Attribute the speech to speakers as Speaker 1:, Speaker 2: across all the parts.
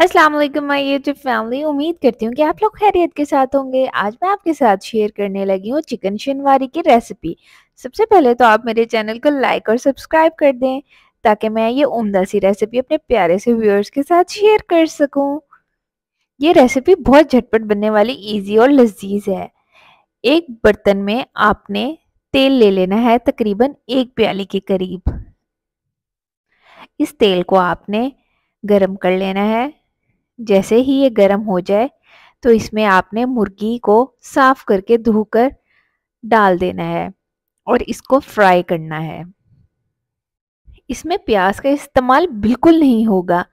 Speaker 1: अस्सलाम वालेकुम my YouTube family उम्मीद करती हूँ कि आप लोग खैरियत के साथ होंगे आज मैं आपके साथ शेयर करने लगी हूँ चिकन शनवारी की रेसिपी सबसे पहले तो आप मेरे चैनल को लाइक और सब्सक्राइब कर दें ताकि मैं ये उमदा सी रेसिपी अपने प्यारे से व्यूअर्स के साथ शेयर कर सकूँ ये रेसिपी बहुत झटपट बनने वाली ईजी और लजीज है एक बर्तन में आपने तेल ले लेना है तकरीबन एक प्याले के करीब इस तेल को आपने गरम कर लेना है जैसे ही ये गर्म हो जाए तो इसमें आपने मुर्गी को साफ करके धोकर डाल देना है और इसको फ्राई करना है इसमें प्याज का इस्तेमाल बिल्कुल नहीं होगा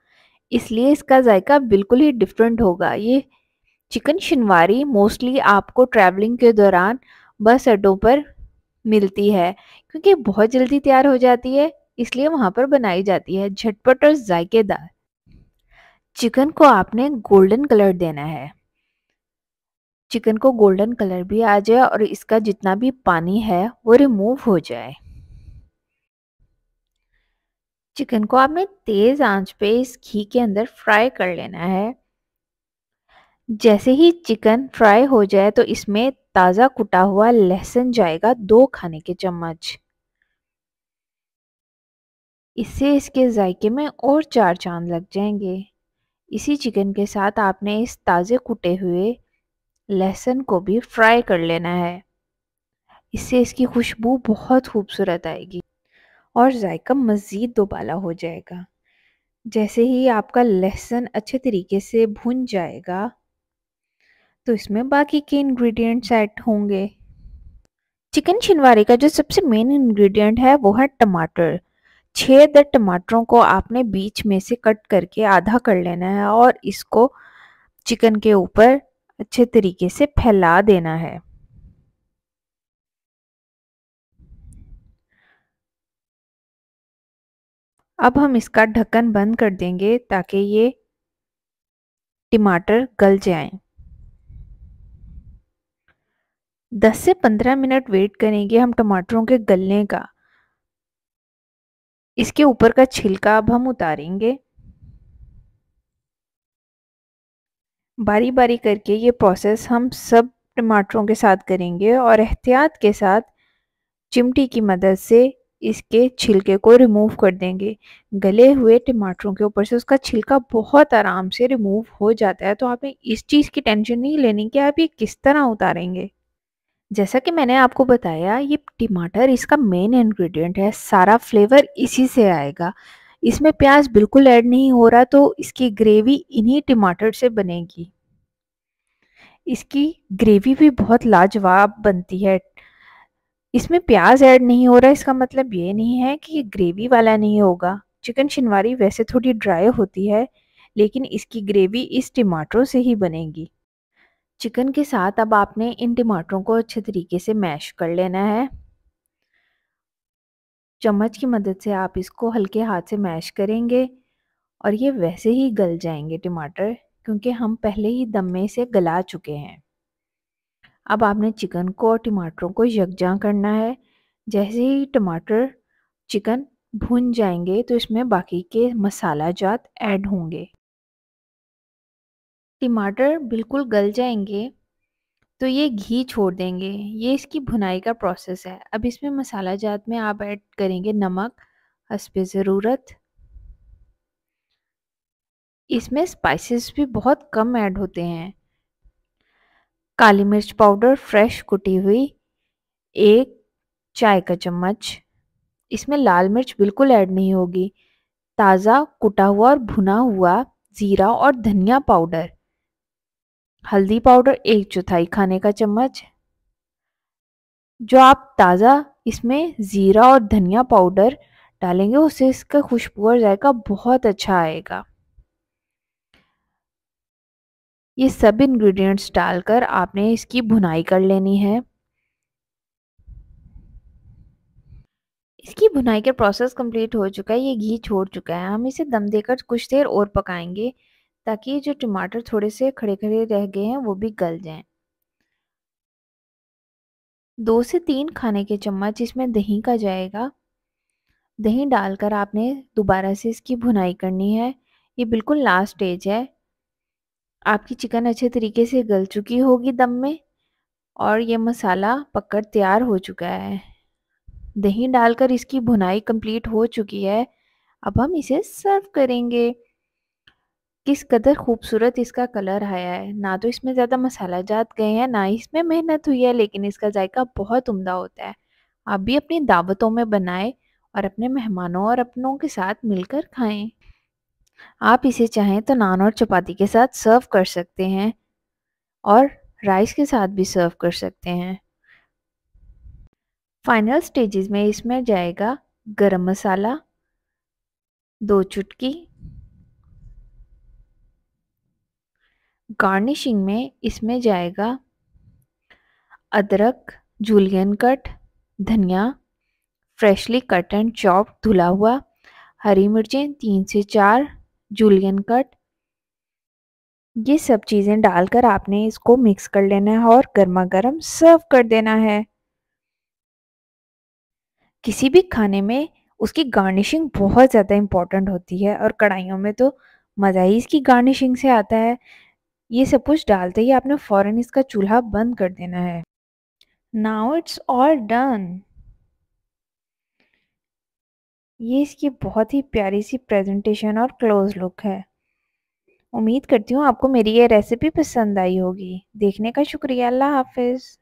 Speaker 1: इसलिए इसका जायका बिल्कुल ही डिफरेंट होगा ये चिकन शिनवारी मोस्टली आपको ट्रैवलिंग के दौरान बस अड्डों पर मिलती है क्योंकि बहुत जल्दी तैयार हो जाती है इसलिए वहाँ पर बनाई जाती है झटपट और जायकेदार चिकन को आपने गोल्डन कलर देना है चिकन को गोल्डन कलर भी आ जाए और इसका जितना भी पानी है वो रिमूव हो जाए चिकन को आपने तेज़ आंच पे इस घी के अंदर फ्राई कर लेना है जैसे ही चिकन फ्राई हो जाए तो इसमें ताज़ा कुटा हुआ लहसुन जाएगा दो खाने के चम्मच इससे इसके जायके में और चार चांद लग जाएंगे इसी चिकन के साथ आपने इस ताज़े कुटे हुए लहसुन को भी फ्राई कर लेना है इससे इसकी खुशबू बहुत खूबसूरत आएगी और जायका मज़ीद दोबाला हो जाएगा जैसे ही आपका लहसुन अच्छे तरीके से भुन जाएगा तो इसमें बाकी के इंग्रेडिएंट्स ऐड होंगे चिकन छिनवारे का जो सबसे मेन इंग्रेडिएंट है वो है टमाटर छः टमाटरों को आपने बीच में से कट करके आधा कर लेना है और इसको चिकन के ऊपर अच्छे तरीके से फैला देना है अब हम इसका ढक्कन बंद कर देंगे ताकि ये टमाटर गल जाएं। 10 से 15 मिनट वेट करेंगे हम टमाटरों के गलने का इसके ऊपर का छिलका अब हम उतारेंगे बारी बारी करके ये प्रोसेस हम सब टमाटरों के साथ करेंगे और एहतियात के साथ चिमटी की मदद से इसके छिलके को रिमूव कर देंगे गले हुए टमाटरों के ऊपर से उसका छिलका बहुत आराम से रिमूव हो जाता है तो आपने इस चीज़ की टेंशन नहीं लेनी कि आप ये किस तरह उतारेंगे जैसा कि मैंने आपको बताया ये टमाटर इसका मेन इंग्रेडिएंट है सारा फ्लेवर इसी से आएगा इसमें प्याज बिल्कुल ऐड नहीं हो रहा तो इसकी ग्रेवी इन्हीं टमाटर से बनेगी इसकी ग्रेवी भी बहुत लाजवाब बनती है इसमें प्याज ऐड नहीं हो रहा इसका मतलब ये नहीं है कि ये ग्रेवी वाला नहीं होगा चिकन शिनवारी वैसे थोड़ी ड्राई होती है लेकिन इसकी ग्रेवी इस टमाटरों से ही बनेगी चिकन के साथ अब आपने इन टमाटरों को अच्छे तरीके से मैश कर लेना है चम्मच की मदद से आप इसको हल्के हाथ से मैश करेंगे और ये वैसे ही गल जाएंगे टमाटर क्योंकि हम पहले ही दम में से गला चुके हैं अब आपने चिकन को और टमाटरों को यकजा करना है जैसे ही टमाटर चिकन भुन जाएंगे तो इसमें बाकी के मसाला जात ऐड होंगे टमाटर बिल्कुल गल जाएंगे तो ये घी छोड़ देंगे ये इसकी भुनाई का प्रोसेस है अब इसमें मसाला जात में आप ऐड करेंगे नमक हसब ज़रूरत इसमें स्पाइसेस भी बहुत कम ऐड होते हैं काली मिर्च पाउडर फ्रेश कुटी हुई एक चाय का चम्मच इसमें लाल मिर्च बिल्कुल ऐड नहीं होगी ताज़ा कुटा हुआ और भुना हुआ ज़ीरा और धनिया पाउडर हल्दी पाउडर एक चौथाई खाने का चम्मच जो आप ताज़ा इसमें ज़ीरा और धनिया पाउडर डालेंगे उससे इसका खुशबू और जायका बहुत अच्छा आएगा ये सब इंग्रेडिएंट्स डालकर आपने इसकी भुनाई कर लेनी है इसकी भुनाई का प्रोसेस कंप्लीट हो चुका है ये घी छोड़ चुका है हम इसे दम देकर कुछ देर और पकाएंगे ताकि जो टमाटर थोड़े से खड़े खड़े रह गए हैं वो भी गल जाएं दो से तीन खाने के चम्मच इसमें दही का जाएगा दही डालकर आपने दोबारा से इसकी भुनाई करनी है ये बिल्कुल लास्ट स्टेज है आपकी चिकन अच्छे तरीके से गल चुकी होगी दम में और ये मसाला पककर तैयार हो चुका है दही डालकर इसकी भुनाई कंप्लीट हो चुकी है अब हम इसे सर्व करेंगे किस कदर खूबसूरत इसका कलर आया है ना तो इसमें ज़्यादा मसाला जात गए हैं ना इसमें मेहनत हुई है लेकिन इसका जायका बहुत उम्दा होता है आप भी अपनी दावतों में बनाएं और अपने मेहमानों और अपनों के साथ मिलकर खाएं आप इसे चाहें तो नान और चपाती के साथ सर्व कर सकते हैं और राइस के साथ भी सर्व कर सकते हैं फाइनल स्टेजेस में इसमें जाएगा गरम मसाला दो चुटकी गार्निशिंग में इसमें जाएगा अदरक जूलियन कट धनिया फ्रेशली कट एंड चॉप धुला हुआ हरी मिर्चें तीन से चार जूलियन कट ये सब चीज़ें डालकर आपने इसको मिक्स कर लेना है और गर्मा गर्म सर्व कर देना है किसी भी खाने में उसकी गार्निशिंग बहुत ज़्यादा इम्पॉर्टेंट होती है और कढ़ाइयों में तो मज़ा ही इसकी गार्निशिंग से आता है ये सब कुछ डालते ही आपने फ़ौरन इसका चूल्हा बंद कर देना है नाउ इट्स ऑल डन ये इसकी बहुत ही प्यारी सी प्रेजेंटेशन और क्लोज लुक है उम्मीद करती हूँ आपको मेरी ये रेसिपी पसंद आई होगी देखने का शुक्रिया अल्लाह हाफिज़